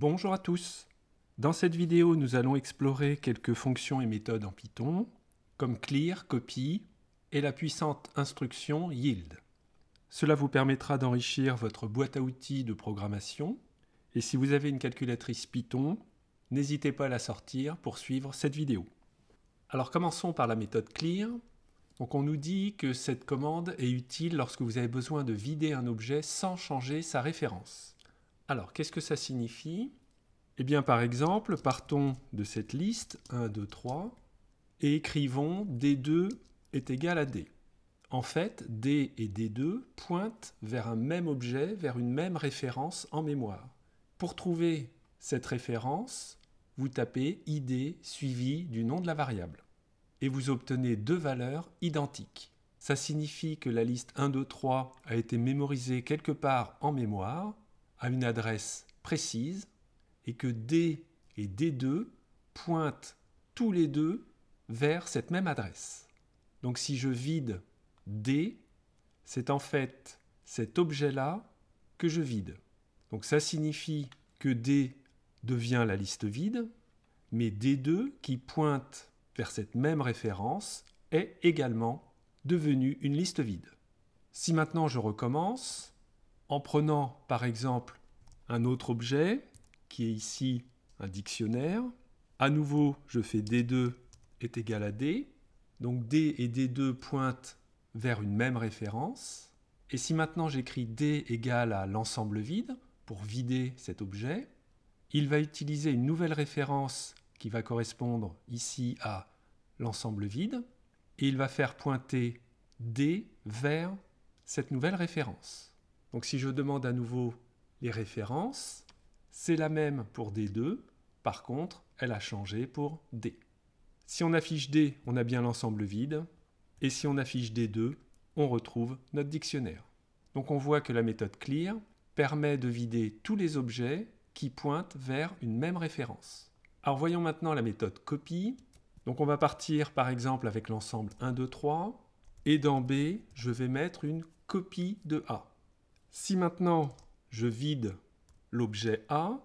Bonjour à tous Dans cette vidéo, nous allons explorer quelques fonctions et méthodes en Python, comme clear, copy et la puissante instruction yield. Cela vous permettra d'enrichir votre boîte à outils de programmation, et si vous avez une calculatrice Python, n'hésitez pas à la sortir pour suivre cette vidéo. Alors commençons par la méthode clear. Donc on nous dit que cette commande est utile lorsque vous avez besoin de vider un objet sans changer sa référence. Alors, qu'est-ce que ça signifie Eh bien, par exemple, partons de cette liste, 1, 2, 3, et écrivons D2 est égal à D. En fait, D et D2 pointent vers un même objet, vers une même référence en mémoire. Pour trouver cette référence, vous tapez ID suivi du nom de la variable et vous obtenez deux valeurs identiques. Ça signifie que la liste 1, 2, 3 a été mémorisée quelque part en mémoire à une adresse précise et que D et D2 pointent tous les deux vers cette même adresse. Donc si je vide D, c'est en fait cet objet-là que je vide. Donc ça signifie que D devient la liste vide, mais D2 qui pointe vers cette même référence est également devenue une liste vide. Si maintenant je recommence, en prenant par exemple un autre objet qui est ici un dictionnaire. À nouveau, je fais D2 est égal à D. Donc D et D2 pointent vers une même référence. Et si maintenant j'écris D égale à l'ensemble vide, pour vider cet objet, il va utiliser une nouvelle référence qui va correspondre ici à l'ensemble vide, et il va faire pointer D vers cette nouvelle référence. Donc si je demande à nouveau les références, c'est la même pour D2, par contre, elle a changé pour D. Si on affiche D, on a bien l'ensemble vide, et si on affiche D2, on retrouve notre dictionnaire. Donc on voit que la méthode clear permet de vider tous les objets qui pointent vers une même référence. Alors voyons maintenant la méthode copy. Donc on va partir par exemple avec l'ensemble 1, 2, 3, et dans B, je vais mettre une copie de A. Si maintenant je vide l'objet A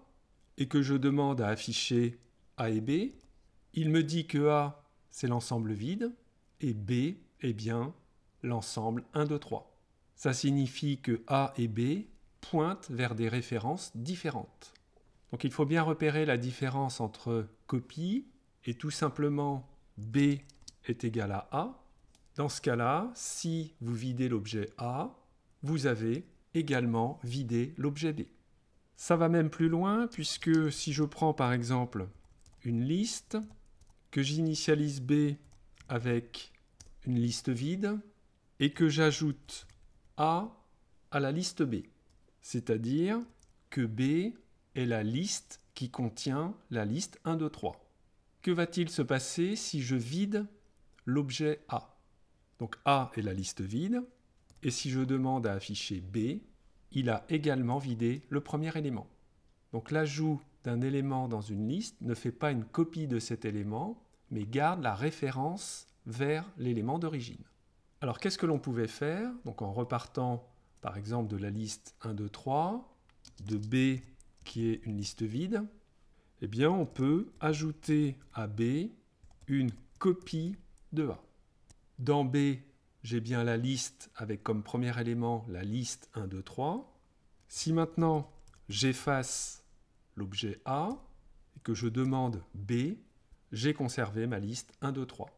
et que je demande à afficher A et B, il me dit que A, c'est l'ensemble vide, et B, est eh bien, l'ensemble 1, 2, 3. Ça signifie que A et B pointent vers des références différentes. Donc il faut bien repérer la différence entre copie et tout simplement B est égal à A. Dans ce cas-là, si vous videz l'objet A, vous avez également vider l'objet B. Ça va même plus loin, puisque si je prends par exemple une liste, que j'initialise B avec une liste vide, et que j'ajoute A à la liste B, c'est-à-dire que B est la liste qui contient la liste 1, 2, 3. Que va-t-il se passer si je vide l'objet A Donc A est la liste vide, et si je demande à afficher B, il a également vidé le premier élément. Donc l'ajout d'un élément dans une liste ne fait pas une copie de cet élément, mais garde la référence vers l'élément d'origine. Alors qu'est-ce que l'on pouvait faire Donc en repartant par exemple de la liste 1, 2, 3, de B qui est une liste vide, eh bien on peut ajouter à B une copie de A. Dans B, j'ai bien la liste avec comme premier élément la liste 1, 2, 3. Si maintenant j'efface l'objet A et que je demande B, j'ai conservé ma liste 1, 2, 3.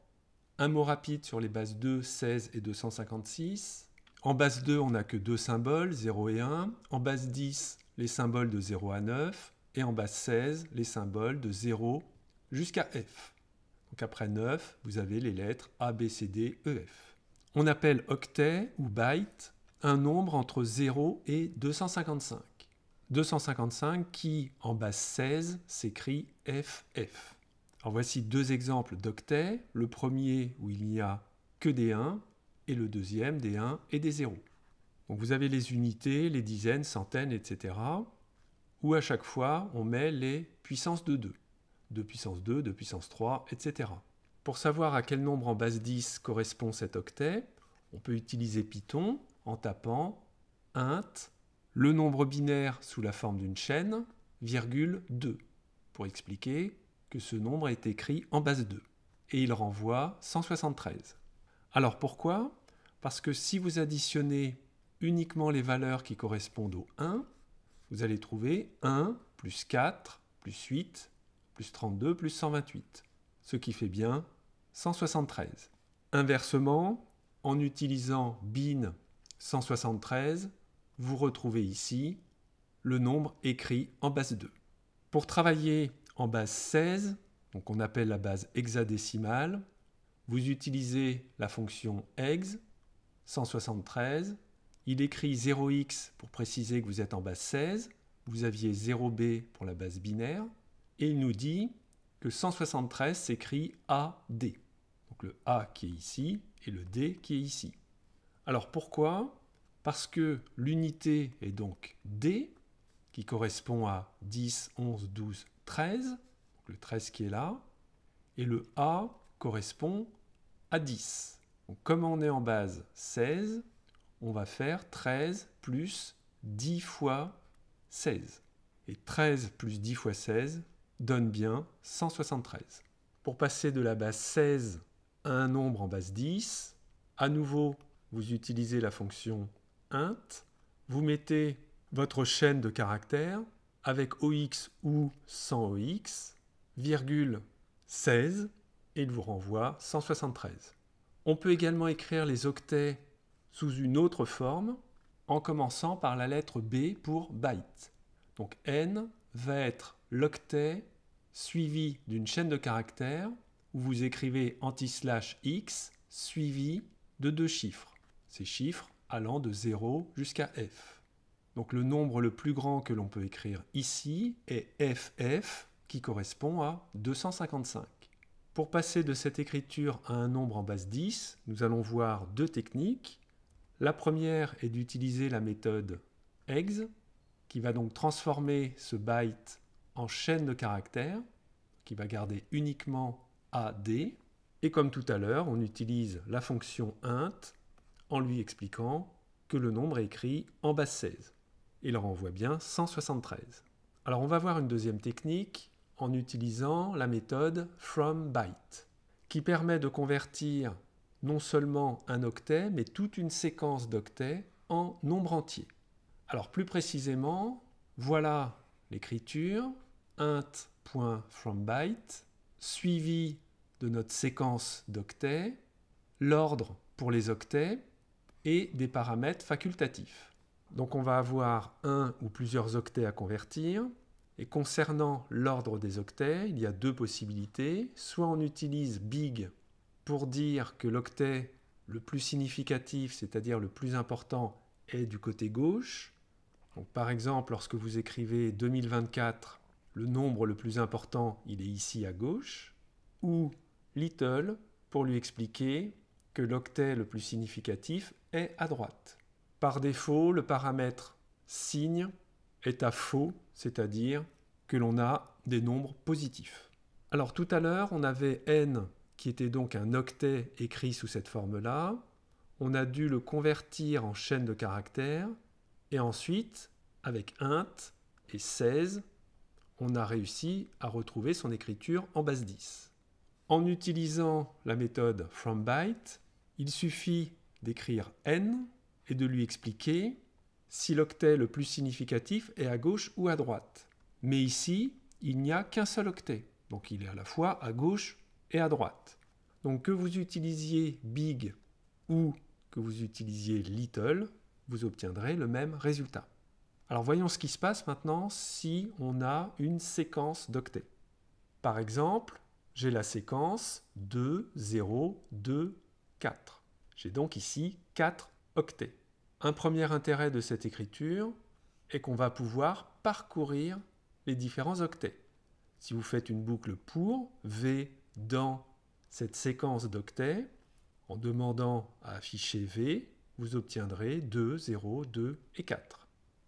Un mot rapide sur les bases 2, 16 et 256. En base 2, on n'a que deux symboles, 0 et 1. En base 10, les symboles de 0 à 9. Et en base 16, les symboles de 0 jusqu'à F. Donc après 9, vous avez les lettres A, B, C, D, E, F. On appelle octet ou byte un nombre entre 0 et 255. 255 qui, en base 16, s'écrit FF. voici deux exemples d'octets, le premier où il n'y a que des 1 et le deuxième des 1 et des 0. Donc vous avez les unités, les dizaines, centaines, etc. où à chaque fois on met les puissances de 2, 2 puissance 2, 2 puissance 3, etc. Pour savoir à quel nombre en base 10 correspond cet octet, on peut utiliser Python en tapant int le nombre binaire sous la forme d'une chaîne, virgule 2, pour expliquer que ce nombre est écrit en base 2, et il renvoie 173. Alors pourquoi Parce que si vous additionnez uniquement les valeurs qui correspondent au 1, vous allez trouver 1 plus 4 plus 8 plus 32 plus 128, ce qui fait bien 173. Inversement, en utilisant bin 173, vous retrouvez ici le nombre écrit en base 2. Pour travailler en base 16, donc on appelle la base hexadécimale, vous utilisez la fonction hex 173. Il écrit 0x pour préciser que vous êtes en base 16. Vous aviez 0b pour la base binaire. Et il nous dit que 173 s'écrit AD. Donc le A qui est ici et le D qui est ici. Alors pourquoi Parce que l'unité est donc D, qui correspond à 10, 11, 12, 13, donc le 13 qui est là, et le A correspond à 10. Donc comme on est en base 16, on va faire 13 plus 10 fois 16. Et 13 plus 10 fois 16 donne bien 173. Pour passer de la base 16 un nombre en base 10. À nouveau, vous utilisez la fonction int. Vous mettez votre chaîne de caractères avec OX ou 100 OX, virgule 16, et il vous renvoie 173. On peut également écrire les octets sous une autre forme en commençant par la lettre B pour byte. Donc n va être l'octet suivi d'une chaîne de caractères vous écrivez anti-slash x suivi de deux chiffres, ces chiffres allant de 0 jusqu'à f. Donc le nombre le plus grand que l'on peut écrire ici est ff qui correspond à 255. Pour passer de cette écriture à un nombre en base 10, nous allons voir deux techniques. La première est d'utiliser la méthode eggs, qui va donc transformer ce byte en chaîne de caractères, qui va garder uniquement AD. Et comme tout à l'heure, on utilise la fonction int en lui expliquant que le nombre est écrit en base 16. Il renvoie bien 173. Alors on va voir une deuxième technique en utilisant la méthode fromByte qui permet de convertir non seulement un octet mais toute une séquence d'octets en nombre entier. Alors plus précisément, voilà l'écriture int.fromByte suivi de notre séquence d'octets, l'ordre pour les octets et des paramètres facultatifs. Donc on va avoir un ou plusieurs octets à convertir. Et concernant l'ordre des octets, il y a deux possibilités. Soit on utilise big pour dire que l'octet le plus significatif, c'est-à-dire le plus important, est du côté gauche. par exemple, lorsque vous écrivez 2024, le nombre le plus important, il est ici à gauche, ou little pour lui expliquer que l'octet le plus significatif est à droite. Par défaut, le paramètre signe est à faux, c'est-à-dire que l'on a des nombres positifs. Alors tout à l'heure, on avait n qui était donc un octet écrit sous cette forme-là. On a dû le convertir en chaîne de caractères. Et ensuite, avec int et 16, on a réussi à retrouver son écriture en base 10. En utilisant la méthode fromByte, il suffit d'écrire n et de lui expliquer si l'octet le plus significatif est à gauche ou à droite. Mais ici, il n'y a qu'un seul octet, donc il est à la fois à gauche et à droite. Donc que vous utilisiez big ou que vous utilisiez little, vous obtiendrez le même résultat. Alors voyons ce qui se passe maintenant si on a une séquence d'octets. Par exemple, j'ai la séquence 2, 0, 2, 4. J'ai donc ici 4 octets. Un premier intérêt de cette écriture est qu'on va pouvoir parcourir les différents octets. Si vous faites une boucle pour V dans cette séquence d'octets, en demandant à afficher V, vous obtiendrez 2, 0, 2 et 4.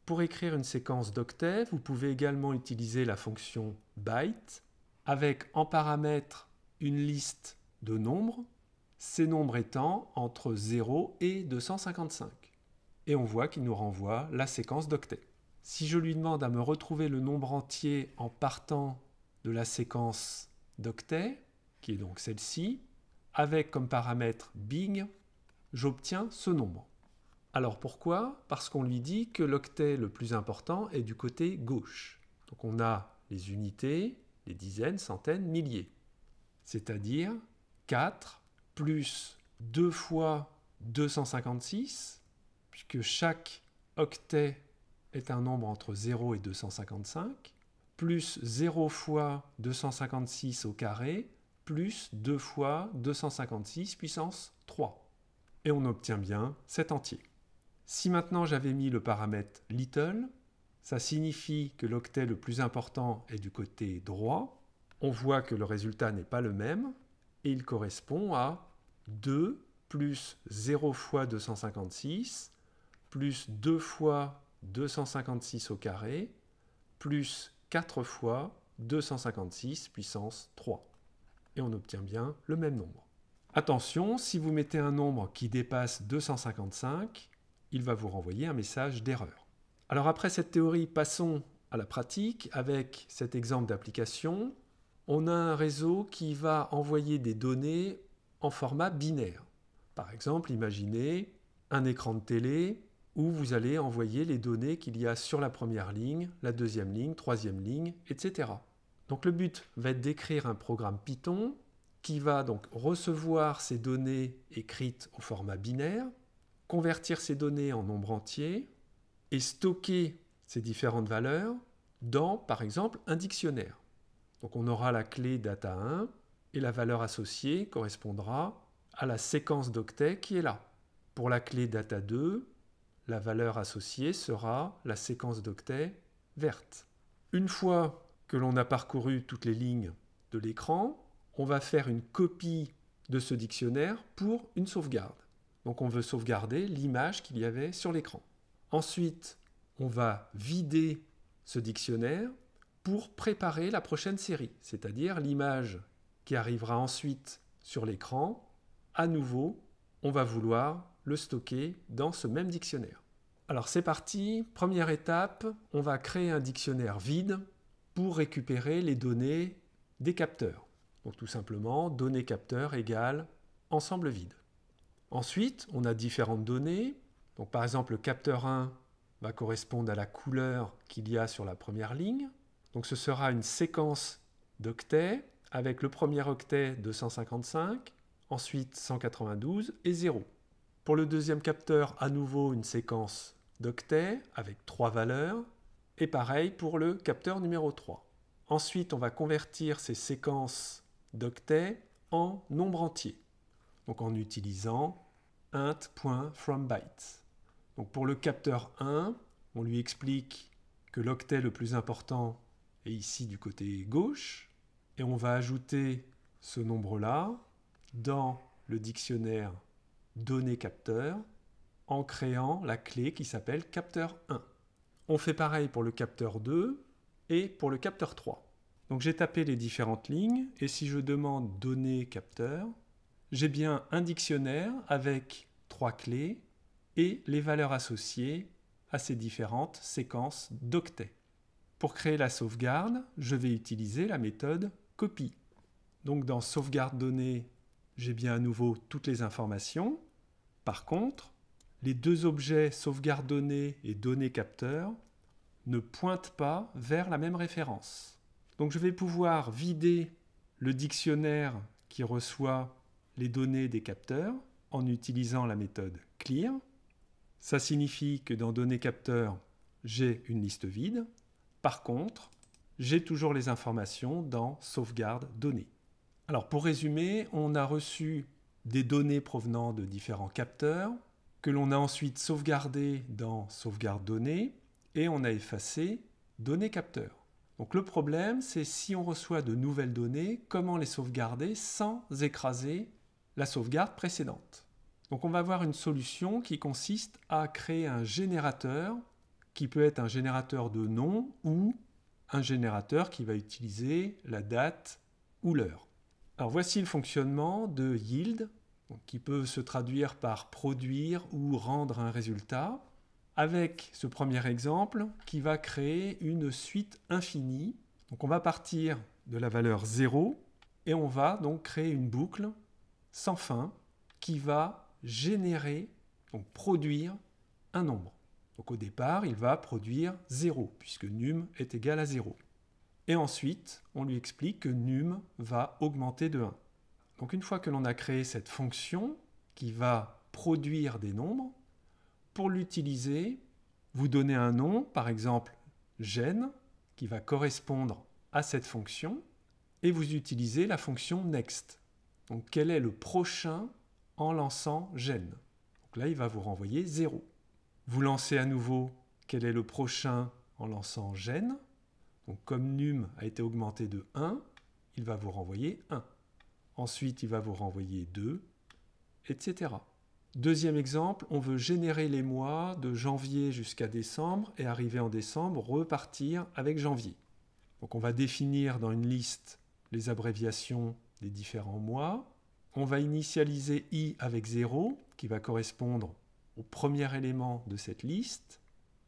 Pour écrire une séquence d'octets, vous pouvez également utiliser la fonction byte avec en paramètre une liste de nombres, ces nombres étant entre 0 et 255. Et on voit qu'il nous renvoie la séquence d'octets. Si je lui demande à me retrouver le nombre entier en partant de la séquence d'octets, qui est donc celle-ci, avec comme paramètre big, j'obtiens ce nombre. Alors pourquoi Parce qu'on lui dit que l'octet le plus important est du côté gauche. Donc on a les unités, les dizaines, centaines, milliers. C'est-à-dire 4 plus 2 fois 256, puisque chaque octet est un nombre entre 0 et 255, plus 0 fois 256 au carré, plus 2 fois 256 puissance 3. Et on obtient bien cet entier. Si maintenant j'avais mis le paramètre little, ça signifie que l'octet le plus important est du côté droit. On voit que le résultat n'est pas le même et il correspond à 2 plus 0 fois 256 plus 2 fois 256 au carré plus 4 fois 256 puissance 3. Et on obtient bien le même nombre. Attention, si vous mettez un nombre qui dépasse 255, il va vous renvoyer un message d'erreur. Alors après cette théorie, passons à la pratique avec cet exemple d'application. On a un réseau qui va envoyer des données en format binaire. Par exemple, imaginez un écran de télé où vous allez envoyer les données qu'il y a sur la première ligne, la deuxième ligne, troisième ligne, etc. Donc le but va être d'écrire un programme Python qui va donc recevoir ces données écrites au format binaire, convertir ces données en nombre entier et stocker ces différentes valeurs dans, par exemple, un dictionnaire. Donc on aura la clé data 1 et la valeur associée correspondra à la séquence d'octets qui est là. Pour la clé data 2, la valeur associée sera la séquence d'octets verte. Une fois que l'on a parcouru toutes les lignes de l'écran, on va faire une copie de ce dictionnaire pour une sauvegarde. Donc on veut sauvegarder l'image qu'il y avait sur l'écran. Ensuite, on va vider ce dictionnaire pour préparer la prochaine série, c'est-à-dire l'image qui arrivera ensuite sur l'écran. À nouveau, on va vouloir le stocker dans ce même dictionnaire. Alors c'est parti, première étape, on va créer un dictionnaire vide pour récupérer les données des capteurs. Donc tout simplement, données capteurs égale ensemble vide. Ensuite, on a différentes données. par exemple, le capteur 1 va correspondre à la couleur qu'il y a sur la première ligne. Donc ce sera une séquence d'octets avec le premier octet 255, ensuite 192 et 0. Pour le deuxième capteur, à nouveau une séquence d'octets avec trois valeurs. Et pareil pour le capteur numéro 3. Ensuite, on va convertir ces séquences d'octets en nombre entier donc en utilisant int.frombyte. Donc pour le capteur 1, on lui explique que l'octet le plus important est ici du côté gauche, et on va ajouter ce nombre-là dans le dictionnaire données capteur en créant la clé qui s'appelle capteur 1. On fait pareil pour le capteur 2 et pour le capteur 3. Donc j'ai tapé les différentes lignes et si je demande données capteur, j'ai bien un dictionnaire avec trois clés et les valeurs associées à ces différentes séquences d'octets. Pour créer la sauvegarde, je vais utiliser la méthode copy. Donc dans sauvegarde données, j'ai bien à nouveau toutes les informations. Par contre, les deux objets sauvegarde données et données capteur ne pointent pas vers la même référence. Donc je vais pouvoir vider le dictionnaire qui reçoit les données des capteurs en utilisant la méthode clear. Ça signifie que dans données capteurs, j'ai une liste vide. Par contre, j'ai toujours les informations dans sauvegarde données. Alors pour résumer, on a reçu des données provenant de différents capteurs que l'on a ensuite sauvegardées dans sauvegarde données et on a effacé données capteurs. Donc le problème, c'est si on reçoit de nouvelles données, comment les sauvegarder sans écraser la sauvegarde précédente. Donc on va avoir une solution qui consiste à créer un générateur qui peut être un générateur de nom ou un générateur qui va utiliser la date ou l'heure. Alors voici le fonctionnement de yield qui peut se traduire par produire ou rendre un résultat avec ce premier exemple qui va créer une suite infinie. Donc on va partir de la valeur 0 et on va donc créer une boucle sans fin qui va générer, donc produire un nombre. Donc au départ, il va produire 0, puisque num est égal à 0. Et ensuite, on lui explique que num va augmenter de 1. Donc une fois que l'on a créé cette fonction qui va produire des nombres, pour l'utiliser, vous donnez un nom, par exemple gène, qui va correspondre à cette fonction, et vous utilisez la fonction next. Donc quel est le prochain en lançant gène Donc là, il va vous renvoyer 0. Vous lancez à nouveau quel est le prochain en lançant gène Donc comme num a été augmenté de 1, il va vous renvoyer 1. Ensuite, il va vous renvoyer 2, etc. Deuxième exemple, on veut générer les mois de janvier jusqu'à décembre et arriver en décembre, repartir avec janvier. Donc on va définir dans une liste les abréviations des différents mois. On va initialiser i avec 0, qui va correspondre au premier élément de cette liste.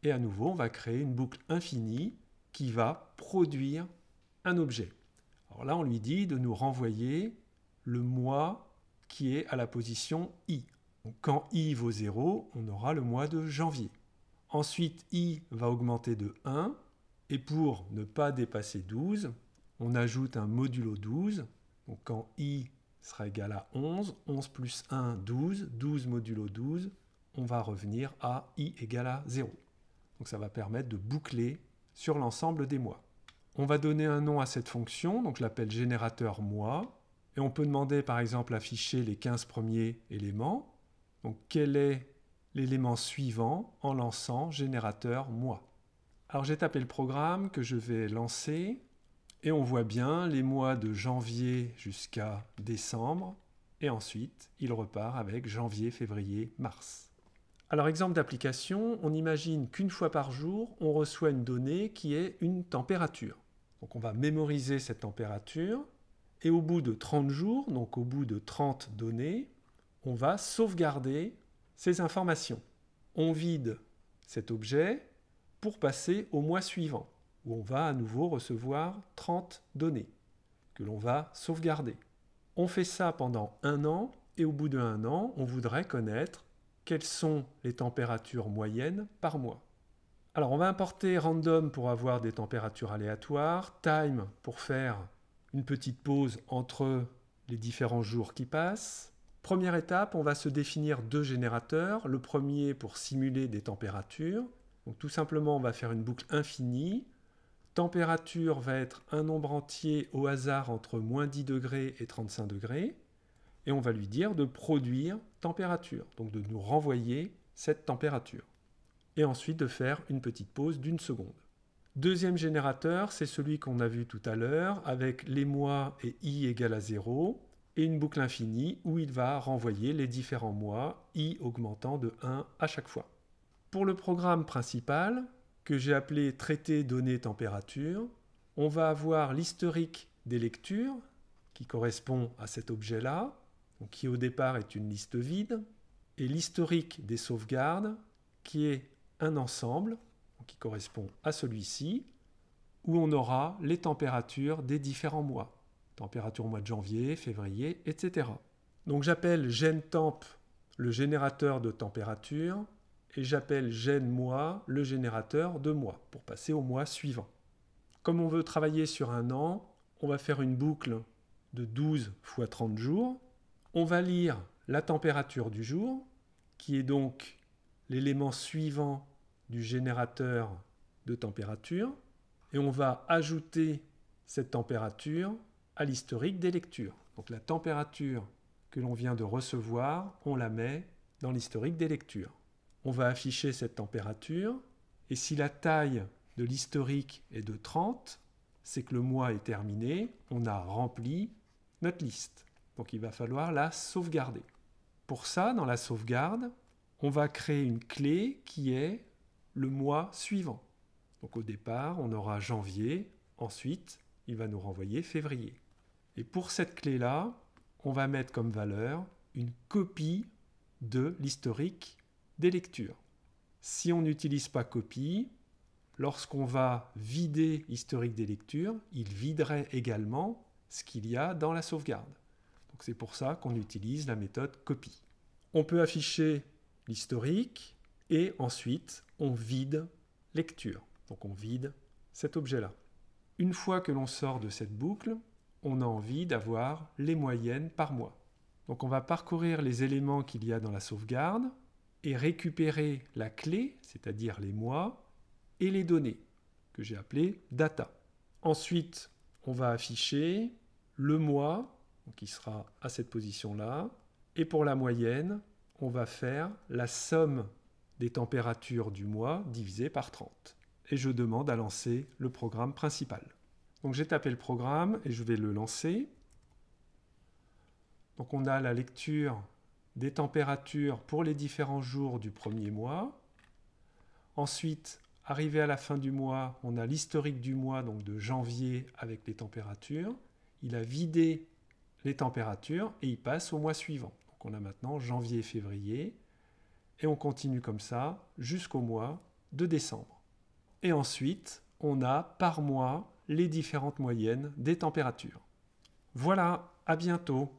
Et à nouveau, on va créer une boucle infinie qui va produire un objet. Alors là, on lui dit de nous renvoyer le mois qui est à la position i. quand i vaut 0, on aura le mois de janvier. Ensuite, i va augmenter de 1, et pour ne pas dépasser 12, on ajoute un modulo 12 donc quand i sera égal à 11, 11 plus 1, 12, 12 modulo 12, on va revenir à i égal à 0. Donc ça va permettre de boucler sur l'ensemble des mois. On va donner un nom à cette fonction, donc je l'appelle générateur mois, et on peut demander par exemple afficher les 15 premiers éléments. Donc quel est l'élément suivant en lançant générateur mois Alors j'ai tapé le programme que je vais lancer. Et on voit bien les mois de janvier jusqu'à décembre, et ensuite il repart avec janvier, février, mars. Alors exemple d'application, on imagine qu'une fois par jour, on reçoit une donnée qui est une température. Donc on va mémoriser cette température, et au bout de 30 jours, donc au bout de 30 données, on va sauvegarder ces informations. On vide cet objet pour passer au mois suivant on va à nouveau recevoir 30 données que l'on va sauvegarder. On fait ça pendant un an et au bout d'un an, on voudrait connaître quelles sont les températures moyennes par mois. Alors on va importer random pour avoir des températures aléatoires, time pour faire une petite pause entre les différents jours qui passent. Première étape, on va se définir deux générateurs, le premier pour simuler des températures. Donc tout simplement on va faire une boucle infinie température va être un nombre entier au hasard entre moins 10 degrés et 35 degrés, et on va lui dire de produire température, donc de nous renvoyer cette température, et ensuite de faire une petite pause d'une seconde. Deuxième générateur, c'est celui qu'on a vu tout à l'heure, avec les mois et i égale à 0, et une boucle infinie où il va renvoyer les différents mois, i augmentant de 1 à chaque fois. Pour le programme principal, que j'ai appelé traité données température. On va avoir l'historique des lectures qui correspond à cet objet-là, qui au départ est une liste vide, et l'historique des sauvegardes qui est un ensemble qui correspond à celui-ci, où on aura les températures des différents mois. Température mois de janvier, février, etc. Donc j'appelle GenTemp le générateur de température et j'appelle gène moi le générateur de mois pour passer au mois suivant. Comme on veut travailler sur un an, on va faire une boucle de 12 fois 30 jours. On va lire la température du jour, qui est donc l'élément suivant du générateur de température, et on va ajouter cette température à l'historique des lectures. Donc la température que l'on vient de recevoir, on la met dans l'historique des lectures on va afficher cette température, et si la taille de l'historique est de 30, c'est que le mois est terminé, on a rempli notre liste. Donc il va falloir la sauvegarder. Pour ça, dans la sauvegarde, on va créer une clé qui est le mois suivant. Donc au départ, on aura janvier, ensuite, il va nous renvoyer février. Et pour cette clé-là, on va mettre comme valeur une copie de l'historique des lectures. Si on n'utilise pas copie, lorsqu'on va vider l'historique des lectures, il viderait également ce qu'il y a dans la sauvegarde. Donc c'est pour ça qu'on utilise la méthode copie. On peut afficher l'historique et ensuite on vide lecture. Donc on vide cet objet-là. Une fois que l'on sort de cette boucle, on a envie d'avoir les moyennes par mois. Donc on va parcourir les éléments qu'il y a dans la sauvegarde, et récupérer la clé, c'est-à-dire les mois, et les données, que j'ai appelé data. Ensuite, on va afficher le mois, qui sera à cette position-là, et pour la moyenne, on va faire la somme des températures du mois divisée par 30. Et je demande à lancer le programme principal. Donc j'ai tapé le programme et je vais le lancer. Donc on a la lecture des températures pour les différents jours du premier mois. Ensuite, arrivé à la fin du mois, on a l'historique du mois, donc de janvier, avec les températures. Il a vidé les températures et il passe au mois suivant. Donc on a maintenant janvier et février. Et on continue comme ça jusqu'au mois de décembre. Et ensuite, on a par mois les différentes moyennes des températures. Voilà, à bientôt